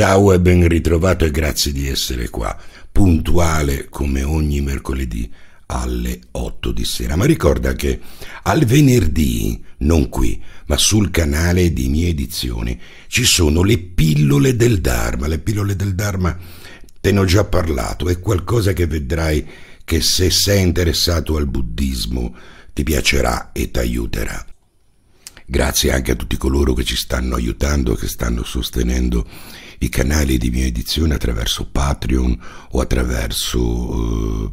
Ciao e ben ritrovato e grazie di essere qua, puntuale come ogni mercoledì alle 8 di sera. Ma ricorda che al venerdì, non qui, ma sul canale di mie edizioni, ci sono le pillole del Dharma. Le pillole del Dharma, te ne ho già parlato, è qualcosa che vedrai che se sei interessato al buddismo ti piacerà e ti aiuterà. Grazie anche a tutti coloro che ci stanno aiutando, che stanno sostenendo i canali di mia edizione attraverso Patreon o attraverso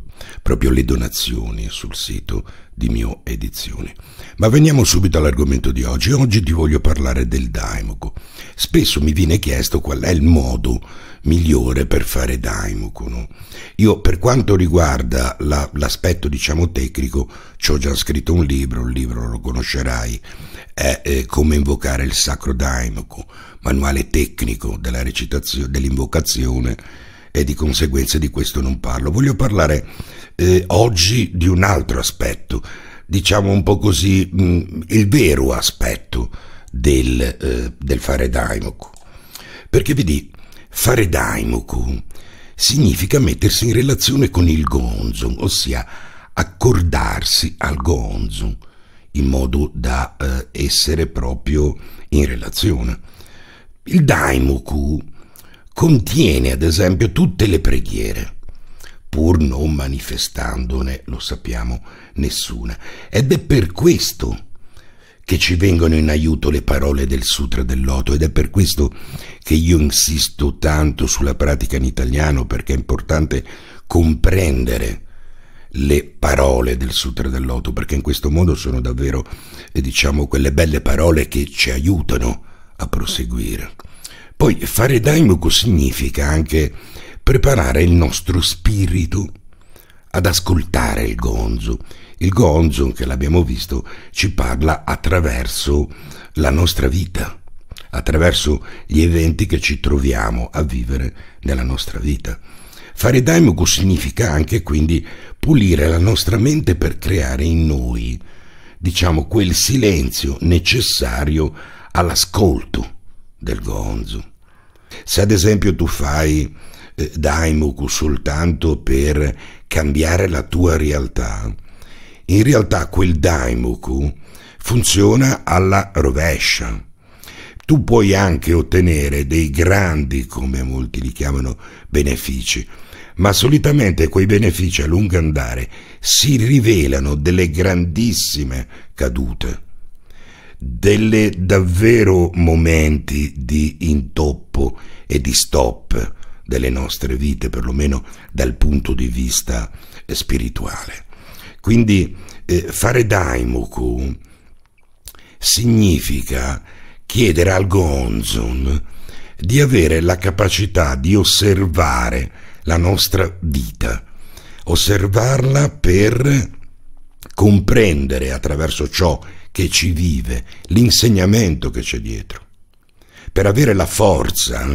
eh, proprio le donazioni sul sito di mio edizione. Ma veniamo subito all'argomento di oggi. Oggi ti voglio parlare del daimoco. Spesso mi viene chiesto qual è il modo migliore per fare Daimoku. Io per quanto riguarda la, l'aspetto diciamo tecnico, ci ho già scritto un libro, il libro lo conoscerai, è eh, Come invocare il sacro Daimoku, manuale tecnico della recitazio- dell'invocazione e di conseguenza di questo non parlo. Voglio parlare eh, oggi di un altro aspetto, diciamo un po' così, mh, mm, il vero aspetto del, eh, del fare Daimoku. Perché vedi, Fare daimoku significa mettersi in relazione con il gonzo, ossia accordarsi al gonzo, in modo da eh, essere proprio in relazione. Il daimoku contiene ad esempio tutte le preghiere pur non manifestandone, lo sappiamo, nessuna. Ed è per questo che ci vengono in aiuto le parole del Sutra del Loto ed è per questo che io insisto tanto sulla pratica in italiano perché è importante comprendere le parole del Sutra del Loto perché in questo modo sono davvero eh, diciamo quelle belle parole che ci aiutano a proseguire. Poi fare Daimoku significa anche preparare il nostro spirito ad ascoltare il gonzo il Gonzon, che l'abbiamo visto, ci parla attraverso la nostra vita, attraverso gli eventi che ci troviamo a vivere nella nostra vita. Fare daimoku significa anche quindi pulire la nostra mente per creare in noi, diciamo, quel silenzio necessario all'ascolto del Gonzo. Se ad esempio tu fai eh, daimoku soltanto per cambiare la tua realtà, in realtà quel Daimoku funziona alla rovescia. Tu puoi anche ottenere dei grandi, come molti li chiamano, benefici, ma solitamente quei benefici a lungo andare si rivelano delle grandissime cadute, delle davvero momenti di intoppo e di stop delle nostre vite, perlomeno dal punto di vista spirituale. Quindi eh, fare Daimoku significa chiedere al Gonzon di avere la capacità di osservare la nostra vita, osservarla per comprendere attraverso ciò che ci vive, l'insegnamento che c'è dietro, per avere la forza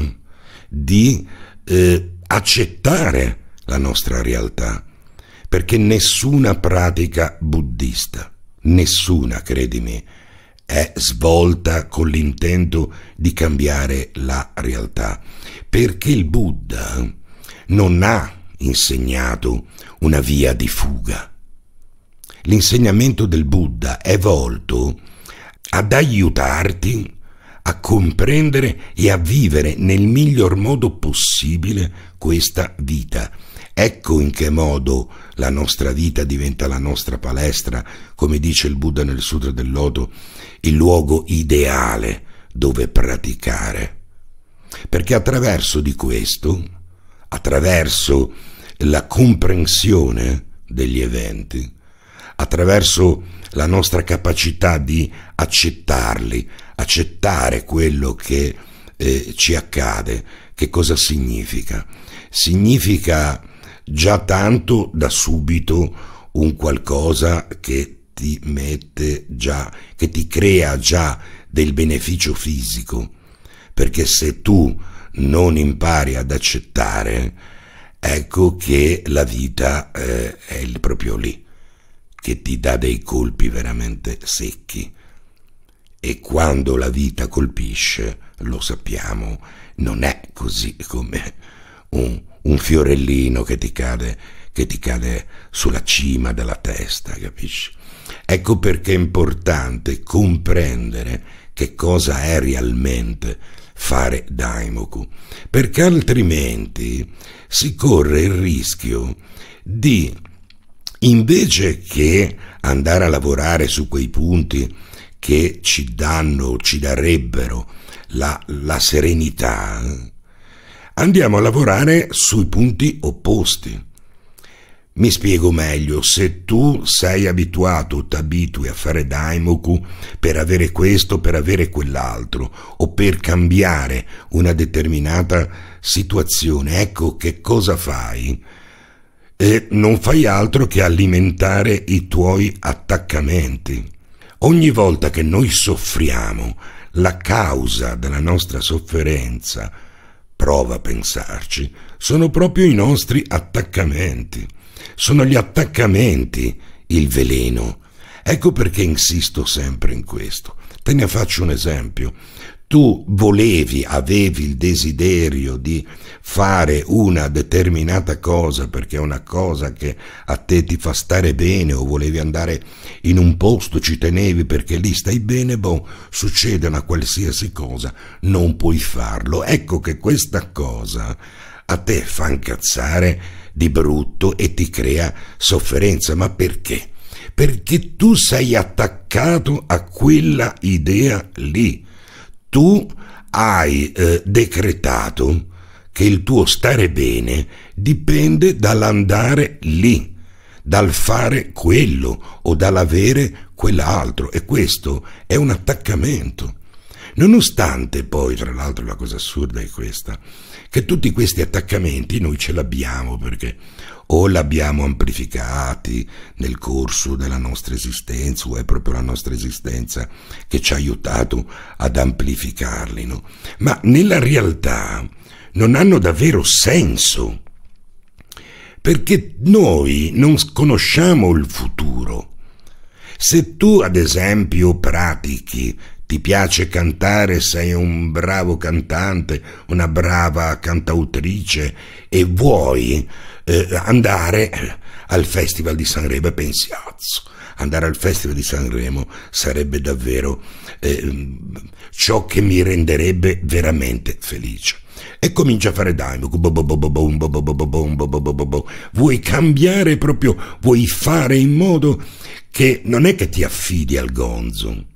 di eh, accettare la nostra realtà perché nessuna pratica buddista, nessuna, credimi, è svolta con l'intento di cambiare la realtà, perché il Buddha non ha insegnato una via di fuga. L'insegnamento del Buddha è volto ad aiutarti a comprendere e a vivere nel miglior modo possibile questa vita Ecco in che modo la nostra vita diventa la nostra palestra, come dice il Buddha nel Sutra del Loto, il luogo ideale dove praticare. Perché attraverso di questo, attraverso la comprensione degli eventi, attraverso la nostra capacità di accettarli, accettare quello che eh, ci accade, che cosa significa? Significa già tanto da subito un qualcosa che ti mette già, che ti crea già del beneficio fisico, perché se tu non impari ad accettare, ecco che la vita eh, è proprio lì, che ti dà dei colpi veramente secchi. E quando la vita colpisce, lo sappiamo, non è così come un un fiorellino che ti cade, che ti cade sulla cima della testa, capisci? Ecco perché è importante comprendere che cosa è realmente fare Daimoku, perché altrimenti si corre il rischio di, invece che andare a lavorare su quei punti che ci danno ci darebbero la, la serenità, andiamo a lavorare sui punti opposti. Mi spiego meglio, se tu sei abituato, ti abitui a fare daimoku per avere questo, per avere quell'altro, o per cambiare una determinata situazione, ecco che cosa fai? E non fai altro che alimentare i tuoi attaccamenti. Ogni volta che noi soffriamo, la causa della nostra sofferenza prova a pensarci, sono proprio i nostri attaccamenti. Sono gli attaccamenti il veleno. Ecco perché insisto sempre in questo. Te ne faccio un esempio. Tu volevi, avevi il desiderio di fare una determinata cosa perché è una cosa che a te ti fa stare bene o volevi andare in un posto, ci tenevi perché lì stai bene, boh, succede una qualsiasi cosa, non puoi farlo. Ecco che questa cosa a te fa incazzare di brutto e ti crea sofferenza. Ma perché? perché tu sei attaccato a quella idea lì. Tu hai eh, decretato che il tuo stare bene dipende dall'andare lì, dal fare quello o dall'avere quell'altro e questo è un attaccamento. Nonostante poi, tra l'altro la cosa assurda è questa, che tutti questi attaccamenti noi ce l'abbiamo perché o l'abbiamo amplificati nel corso della nostra esistenza o è proprio la nostra esistenza che ci ha aiutato ad amplificarli, no? ma nella realtà non hanno davvero senso perché noi non conosciamo il futuro. Se tu ad esempio pratichi ti piace cantare, sei un bravo cantante, una brava cantautrice e vuoi eh, andare al Festival di Sanremo e pensiazzo. Andare al Festival di Sanremo sarebbe davvero eh, ciò che mi renderebbe veramente felice. E comincia a fare Daimuk. Vuoi cambiare proprio, vuoi fare in modo che non è che ti affidi al gonzo,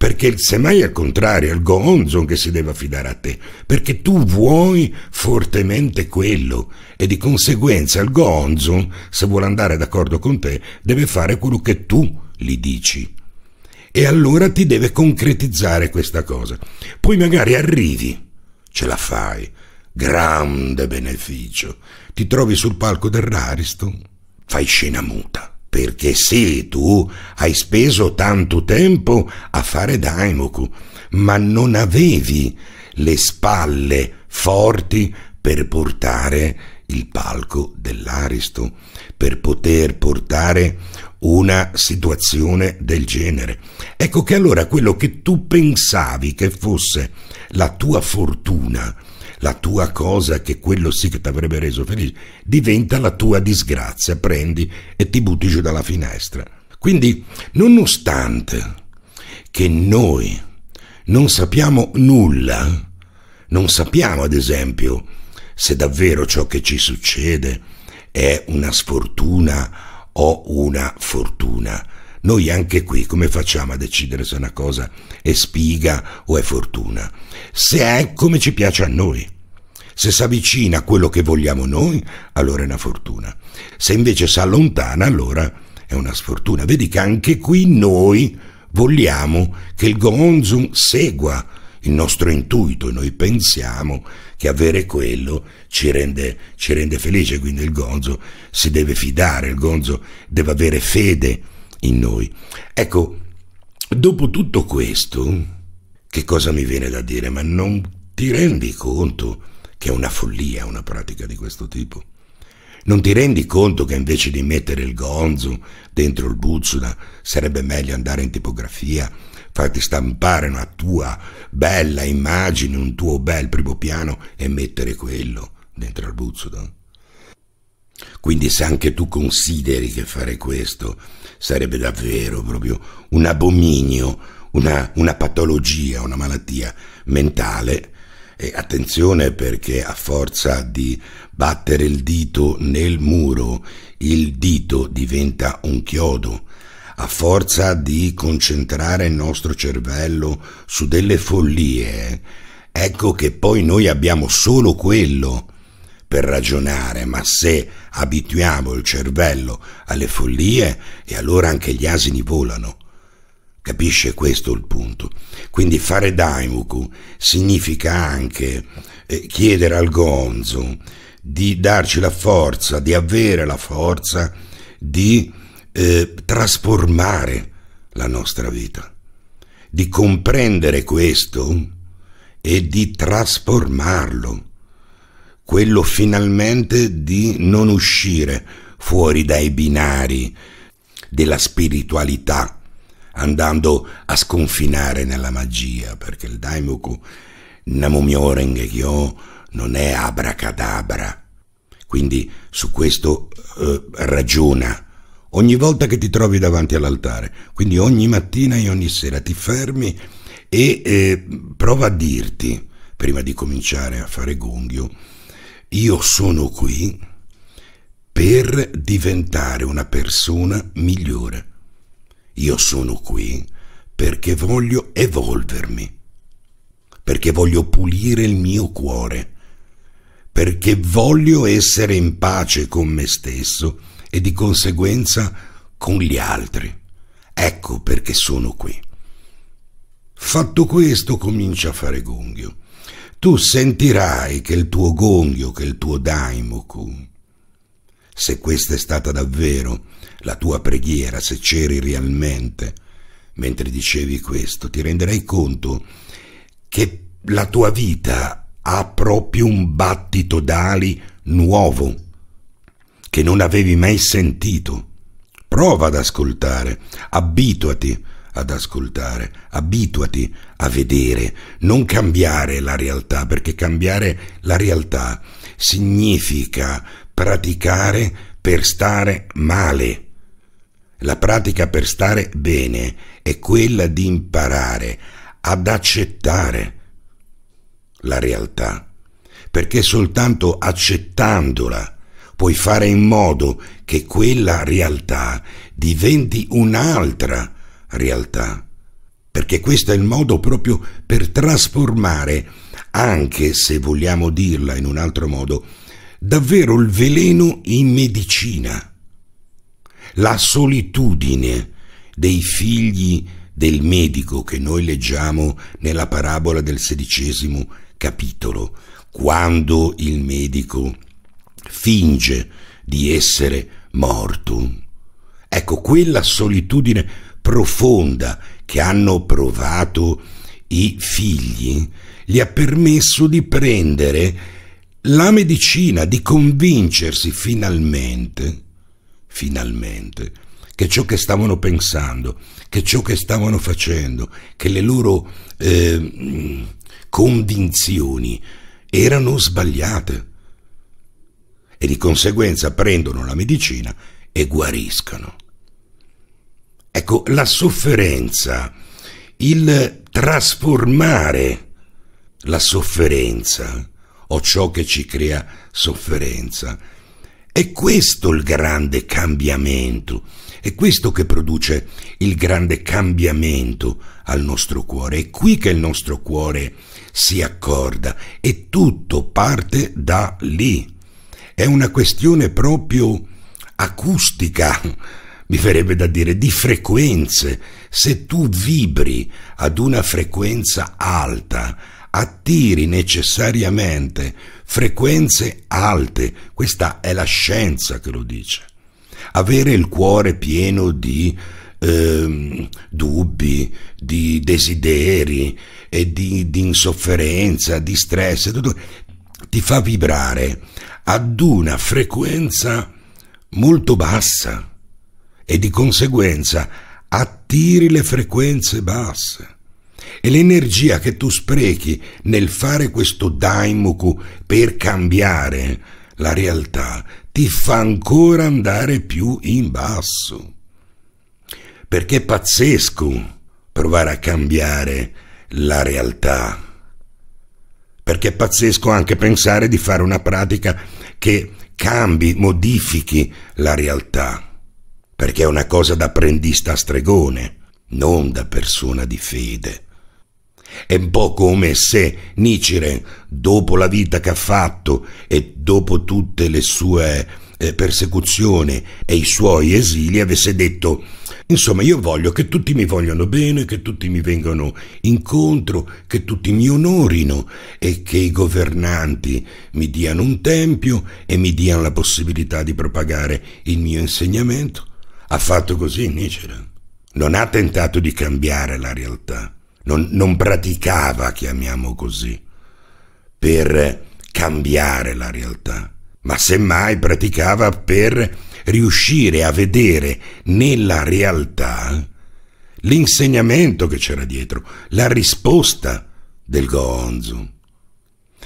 perché semmai al contrario è il gonzo che si deve affidare a te, perché tu vuoi fortemente quello e di conseguenza il gonzo, se vuole andare d'accordo con te, deve fare quello che tu gli dici. E allora ti deve concretizzare questa cosa. Poi magari arrivi, ce la fai, grande beneficio, ti trovi sul palco dell'Ariston, fai scena muta perché sì, tu hai speso tanto tempo a fare Daimoku, ma non avevi le spalle forti per portare il palco dell'Aristo, per poter portare una situazione del genere. Ecco che allora quello che tu pensavi che fosse la tua fortuna, la tua cosa che quello sì che ti avrebbe reso felice, diventa la tua disgrazia, prendi e ti butti giù dalla finestra. Quindi, nonostante che noi non sappiamo nulla, non sappiamo ad esempio se davvero ciò che ci succede è una sfortuna o una fortuna, noi anche qui come facciamo a decidere se una cosa è spiga o è fortuna? Se è come ci piace a noi. Se si avvicina a quello che vogliamo noi, allora è una fortuna. Se invece si allontana, allora è una sfortuna. Vedi che anche qui noi vogliamo che il Gonzum segua il nostro intuito e noi pensiamo che avere quello ci rende, ci rende felice, quindi il gonzo si deve fidare, il gonzo deve avere fede in noi. Ecco, dopo tutto questo, che cosa mi viene da dire? Ma non ti rendi conto che è una follia una pratica di questo tipo? Non ti rendi conto che invece di mettere il gonzo dentro il buzzula sarebbe meglio andare in tipografia, farti stampare una tua bella immagine, un tuo bel primo piano e mettere quello dentro il buzzula? Quindi se anche tu consideri che fare questo sarebbe davvero proprio un abominio, una, una patologia, una malattia mentale, e attenzione perché a forza di battere il dito nel muro, il dito diventa un chiodo. A forza di concentrare il nostro cervello su delle follie, ecco che poi noi abbiamo solo quello per ragionare, ma se abituiamo il cervello alle follie, e allora anche gli asini volano. Capisce questo il punto. Quindi fare Daimuku significa anche eh, chiedere al Gonzo di darci la forza, di avere la forza di eh, trasformare la nostra vita, di comprendere questo e di trasformarlo quello finalmente di non uscire fuori dai binari della spiritualità, andando a sconfinare nella magia, perché il Daimoku namumyo Gyo non è abracadabra. Quindi su questo eh, ragiona ogni volta che ti trovi davanti all'altare, quindi ogni mattina e ogni sera ti fermi e eh, prova a dirti, prima di cominciare a fare gonghio, io sono qui per diventare una persona migliore. Io sono qui perché voglio evolvermi, perché voglio pulire il mio cuore, perché voglio essere in pace con me stesso e di conseguenza con gli altri. Ecco perché sono qui. Fatto questo comincia a fare gonghio tu sentirai che il tuo gonghio, che il tuo daimoku, se questa è stata davvero la tua preghiera, se c'eri realmente, mentre dicevi questo, ti renderai conto che la tua vita ha proprio un battito d'ali nuovo, che non avevi mai sentito. Prova ad ascoltare, abituati ad ascoltare, abituati a vedere, non cambiare la realtà, perché cambiare la realtà significa praticare per stare male. La pratica per stare bene è quella di imparare ad accettare la realtà, perché soltanto accettandola puoi fare in modo che quella realtà diventi un'altra realtà, perché questo è il modo proprio per trasformare, anche se vogliamo dirla in un altro modo, davvero il veleno in medicina. La solitudine dei figli del medico che noi leggiamo nella parabola del sedicesimo capitolo, quando il medico finge di essere morto. Ecco, quella solitudine profonda che hanno provato i figli gli ha permesso di prendere la medicina, di convincersi finalmente, finalmente, che ciò che stavano pensando, che ciò che stavano facendo, che le loro eh, convinzioni erano sbagliate. E di conseguenza prendono la medicina e guariscono. Ecco, la sofferenza, il trasformare la sofferenza o ciò che ci crea sofferenza, è questo il grande cambiamento, è questo che produce il grande cambiamento al nostro cuore, è qui che il nostro cuore si accorda e tutto parte da lì. È una questione proprio acustica, mi verrebbe da dire di frequenze. Se tu vibri ad una frequenza alta, attiri necessariamente frequenze alte. Questa è la scienza che lo dice. Avere il cuore pieno di eh, dubbi, di desideri e di, di insofferenza, di stress, tutto, ti fa vibrare ad una frequenza molto bassa e di conseguenza attiri le frequenze basse. E l'energia che tu sprechi nel fare questo daimoku per cambiare la realtà ti fa ancora andare più in basso. Perché è pazzesco provare a cambiare la realtà. Perché è pazzesco anche pensare di fare una pratica che cambi, modifichi la realtà perché è una cosa da prendista stregone, non da persona di fede. È un po' come se Nicire, dopo la vita che ha fatto e dopo tutte le sue eh, persecuzioni e i suoi esili, avesse detto Insomma, io voglio che tutti mi vogliano bene, che tutti mi vengano incontro, che tutti mi onorino e che i governanti mi diano un tempio e mi diano la possibilità di propagare il mio insegnamento. Ha fatto così Nicera. Non ha tentato di cambiare la realtà, non, non praticava, chiamiamo così, per cambiare la realtà, ma semmai praticava per riuscire a vedere nella realtà l'insegnamento che c'era dietro, la risposta del Gonzo.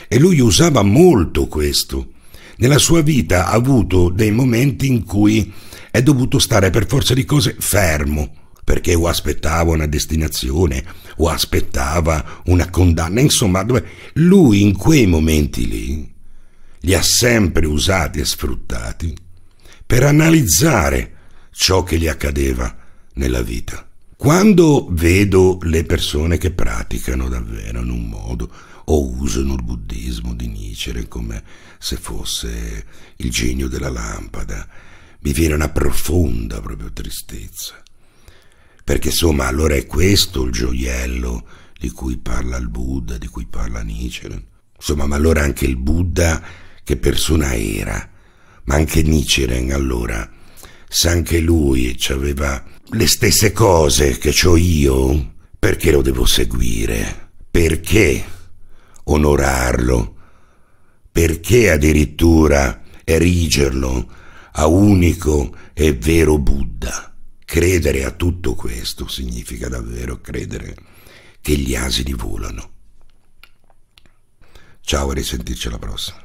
E lui usava molto questo. Nella sua vita ha avuto dei momenti in cui è dovuto stare per forza di cose fermo perché o aspettava una destinazione o aspettava una condanna, insomma, lui in quei momenti lì li ha sempre usati e sfruttati per analizzare ciò che gli accadeva nella vita. Quando vedo le persone che praticano davvero in un modo o usano il buddismo di Nietzsche come se fosse il genio della lampada, mi viene una profonda proprio tristezza. Perché insomma allora è questo il gioiello di cui parla il Buddha, di cui parla Nichiren. Insomma, ma allora anche il Buddha che persona era, ma anche Nichiren allora, se anche lui aveva le stesse cose che ho io, perché lo devo seguire? Perché onorarlo? Perché addirittura erigerlo? a unico e vero Buddha. Credere a tutto questo significa davvero credere che gli asini volano. Ciao e risentirci alla prossima.